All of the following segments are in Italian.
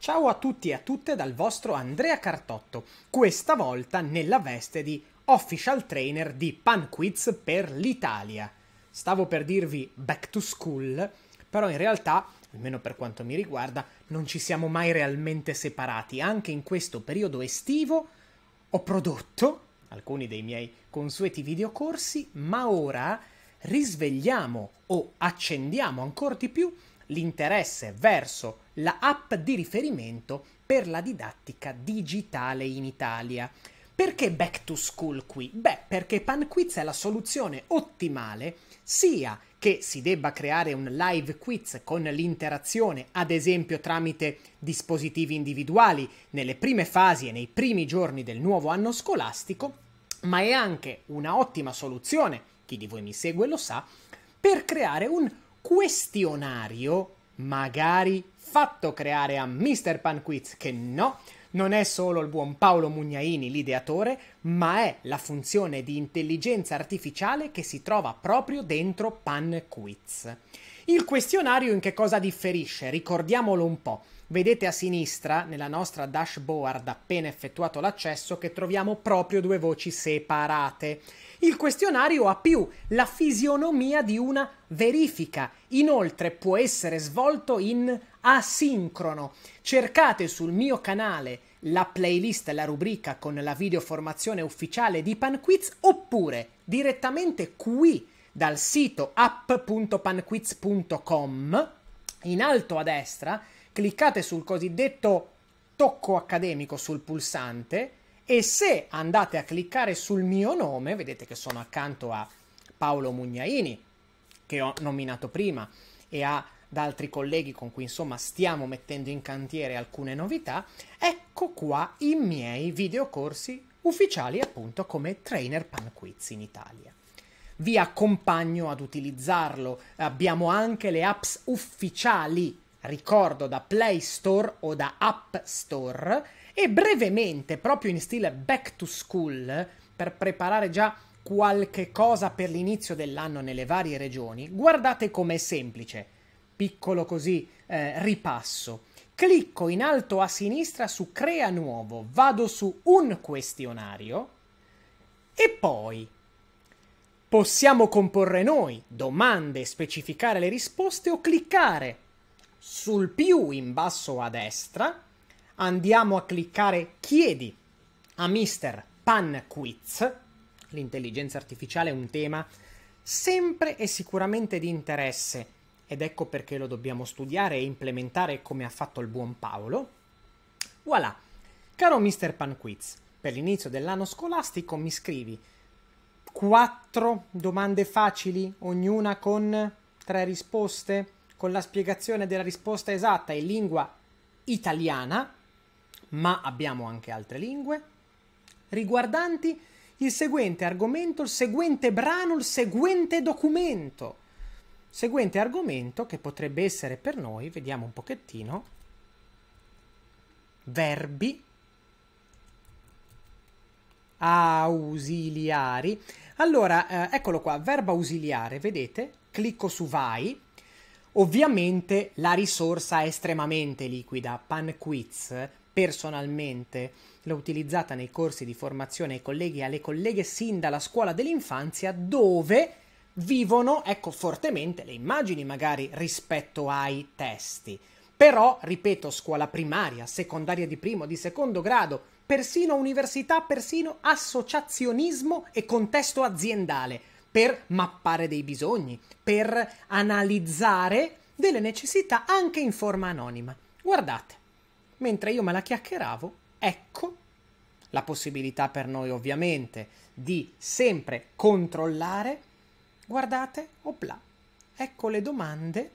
Ciao a tutti e a tutte dal vostro Andrea Cartotto, questa volta nella veste di official trainer di Pan Quiz per l'Italia. Stavo per dirvi back to school, però in realtà, almeno per quanto mi riguarda, non ci siamo mai realmente separati. Anche in questo periodo estivo ho prodotto alcuni dei miei consueti videocorsi, ma ora risvegliamo o accendiamo ancora di più l'interesse verso la app di riferimento per la didattica digitale in Italia. Perché back to school qui? Beh, perché PanQuiz è la soluzione ottimale sia che si debba creare un live quiz con l'interazione, ad esempio tramite dispositivi individuali, nelle prime fasi e nei primi giorni del nuovo anno scolastico, ma è anche una ottima soluzione, chi di voi mi segue lo sa, per creare un questionario magari fatto creare a Mr. Panquiz che no, non è solo il buon Paolo Mugnaini l'ideatore, ma è la funzione di intelligenza artificiale che si trova proprio dentro PanQuiz. Il questionario in che cosa differisce? Ricordiamolo un po'. Vedete a sinistra, nella nostra dashboard appena effettuato l'accesso, che troviamo proprio due voci separate. Il questionario ha più la fisionomia di una verifica, inoltre può essere svolto in asincrono. Cercate sul mio canale la playlist, la rubrica con la videoformazione ufficiale di PanQuiz oppure direttamente qui dal sito app.panquiz.com in alto a destra cliccate sul cosiddetto tocco accademico sul pulsante e se andate a cliccare sul mio nome, vedete che sono accanto a Paolo Mugnaini, che ho nominato prima, e a da altri colleghi con cui insomma stiamo mettendo in cantiere alcune novità, ecco qua i miei videocorsi ufficiali appunto come Trainer Panquiz in Italia. Vi accompagno ad utilizzarlo, abbiamo anche le apps ufficiali ricordo da Play Store o da App Store e brevemente, proprio in stile back to school, per preparare già qualche cosa per l'inizio dell'anno nelle varie regioni, guardate com'è semplice. Piccolo così eh, ripasso. Clicco in alto a sinistra su Crea nuovo, vado su un questionario e poi possiamo comporre noi domande, specificare le risposte o cliccare sul più in basso a destra andiamo a cliccare chiedi a Mr. Panquiz. L'intelligenza artificiale è un tema sempre e sicuramente di interesse ed ecco perché lo dobbiamo studiare e implementare come ha fatto il buon Paolo. Voilà, caro Mr. Panquiz, per l'inizio dell'anno scolastico mi scrivi quattro domande facili, ognuna con tre risposte con la spiegazione della risposta esatta in lingua italiana, ma abbiamo anche altre lingue, riguardanti il seguente argomento, il seguente brano, il seguente documento. Seguente argomento che potrebbe essere per noi, vediamo un pochettino, verbi ausiliari. Allora, eh, eccolo qua, verbo ausiliare, vedete? Clicco su vai Ovviamente la risorsa è estremamente liquida. PanQuiz personalmente l'ho utilizzata nei corsi di formazione ai colleghi e alle colleghe sin dalla scuola dell'infanzia dove vivono, ecco, fortemente le immagini magari rispetto ai testi. Però, ripeto, scuola primaria, secondaria di primo, di secondo grado, persino università, persino associazionismo e contesto aziendale per mappare dei bisogni, per analizzare delle necessità anche in forma anonima. Guardate, mentre io me la chiacchieravo, ecco la possibilità per noi ovviamente di sempre controllare. Guardate, opla, ecco le domande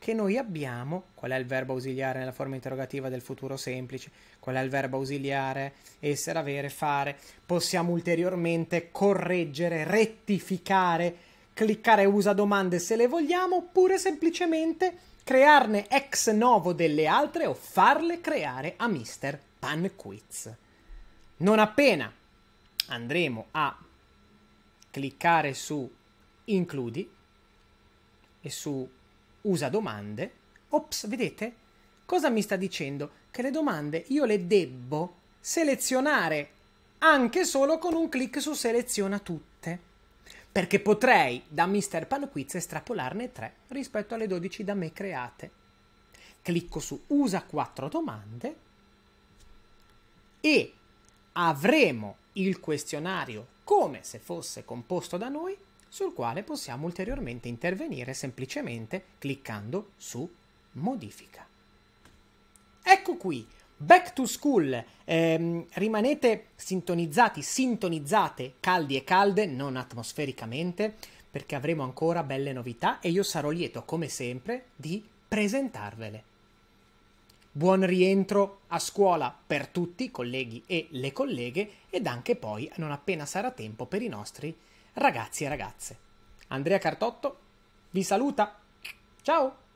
che noi abbiamo, qual è il verbo ausiliare nella forma interrogativa del futuro semplice, qual è il verbo ausiliare, essere, avere, fare, possiamo ulteriormente correggere, rettificare, cliccare usa domande se le vogliamo, oppure semplicemente crearne ex novo delle altre o farle creare a Mr. Panquiz. Non appena andremo a cliccare su includi e su usa domande. Ops, vedete? Cosa mi sta dicendo? Che le domande io le debbo selezionare anche solo con un clic su seleziona tutte. Perché potrei da Mr. Panoquiz estrapolarne 3 rispetto alle 12 da me create. Clicco su usa 4 domande e avremo il questionario come se fosse composto da noi sul quale possiamo ulteriormente intervenire semplicemente cliccando su Modifica. Ecco qui, Back to School, eh, rimanete sintonizzati, sintonizzate, caldi e calde, non atmosfericamente, perché avremo ancora belle novità e io sarò lieto, come sempre, di presentarvele. Buon rientro a scuola per tutti, colleghi e le colleghe, ed anche poi, non appena sarà tempo, per i nostri Ragazzi e ragazze, Andrea Cartotto vi saluta. Ciao!